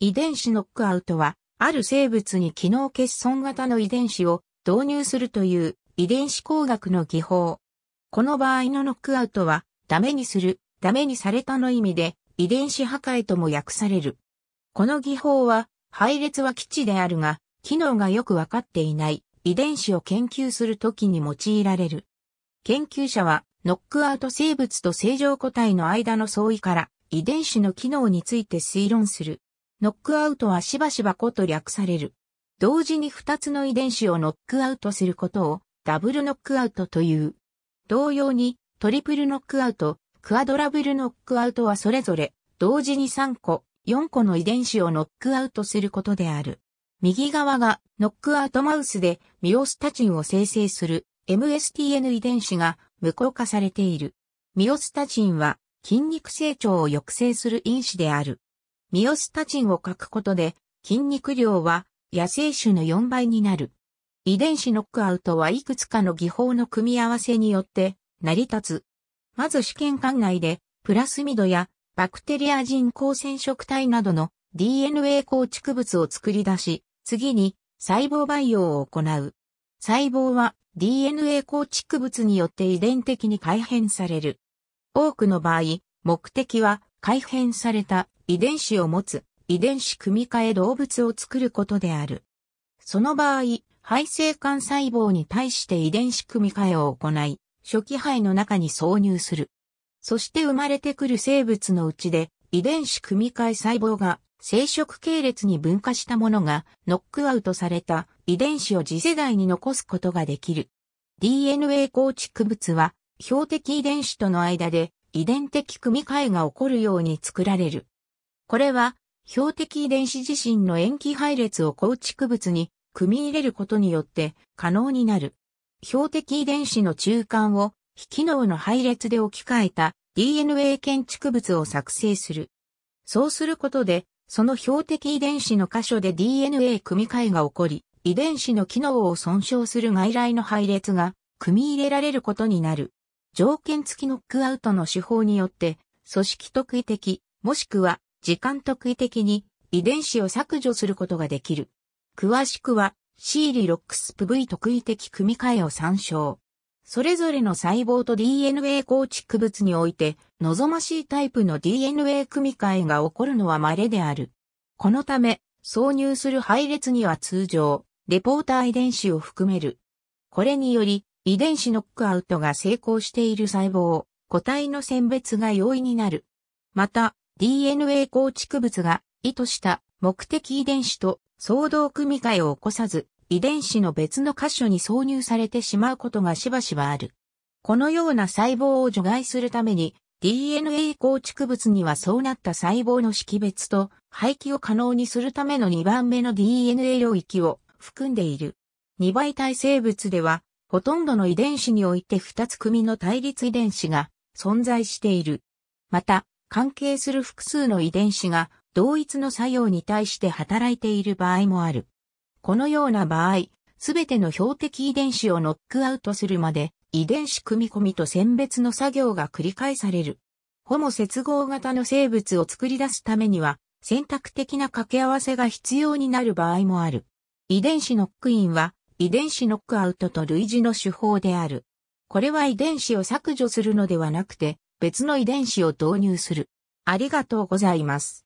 遺伝子ノックアウトは、ある生物に機能欠損型の遺伝子を導入するという遺伝子工学の技法。この場合のノックアウトは、ダメにする、ダメにされたの意味で、遺伝子破壊とも訳される。この技法は、配列は基地であるが、機能がよくわかっていない遺伝子を研究するときに用いられる。研究者は、ノックアウト生物と正常個体の間の相違から、遺伝子の機能について推論する。ノックアウトはしばしばこと略される。同時に2つの遺伝子をノックアウトすることをダブルノックアウトという。同様にトリプルノックアウト、クアドラブルノックアウトはそれぞれ同時に3個、4個の遺伝子をノックアウトすることである。右側がノックアウトマウスでミオスタチンを生成する MSTN 遺伝子が無効化されている。ミオスタチンは筋肉成長を抑制する因子である。ミオスタチンを書くことで、筋肉量は野生種の4倍になる。遺伝子ノックアウトはいくつかの技法の組み合わせによって成り立つ。まず試験管内でプラスミドやバクテリア人抗染色体などの DNA 構築物を作り出し、次に細胞培養を行う。細胞は DNA 構築物によって遺伝的に改変される。多くの場合、目的は改変された遺伝子を持つ遺伝子組み換え動物を作ることである。その場合、肺性幹細胞に対して遺伝子組み換えを行い、初期肺の中に挿入する。そして生まれてくる生物のうちで遺伝子組み換え細胞が生殖系列に分化したものがノックアウトされた遺伝子を次世代に残すことができる。DNA 構築物は標的遺伝子との間で遺伝的組み換えが起こるように作られる。これは、標的遺伝子自身の塩基配列を構築物に組み入れることによって可能になる。標的遺伝子の中間を非機能の配列で置き換えた DNA 建築物を作成する。そうすることで、その標的遺伝子の箇所で DNA 組み換えが起こり、遺伝子の機能を損傷する外来の配列が組み入れられることになる。条件付きノックアウトの手法によって、組織特異的、もしくは時間特異的に遺伝子を削除することができる。詳しくは、シーリロックスプ v 特異的組み換えを参照。それぞれの細胞と DNA 構築物において、望ましいタイプの DNA 組み換えが起こるのは稀である。このため、挿入する配列には通常、レポーター遺伝子を含める。これにより、遺伝子ノックアウトが成功している細胞、個体の選別が容易になる。また、DNA 構築物が意図した目的遺伝子と相同組み換えを起こさず、遺伝子の別の箇所に挿入されてしまうことがしばしばある。このような細胞を除外するために、DNA 構築物にはそうなった細胞の識別と廃棄を可能にするための2番目の DNA 領域を含んでいる。2倍体生物では、ほとんどの遺伝子において2つ組の対立遺伝子が存在している。また、関係する複数の遺伝子が同一の作用に対して働いている場合もある。このような場合、すべての標的遺伝子をノックアウトするまで遺伝子組み込みと選別の作業が繰り返される。ホモ接合型の生物を作り出すためには選択的な掛け合わせが必要になる場合もある。遺伝子ノックインは遺伝子ノックアウトと類似の手法である。これは遺伝子を削除するのではなくて別の遺伝子を導入する。ありがとうございます。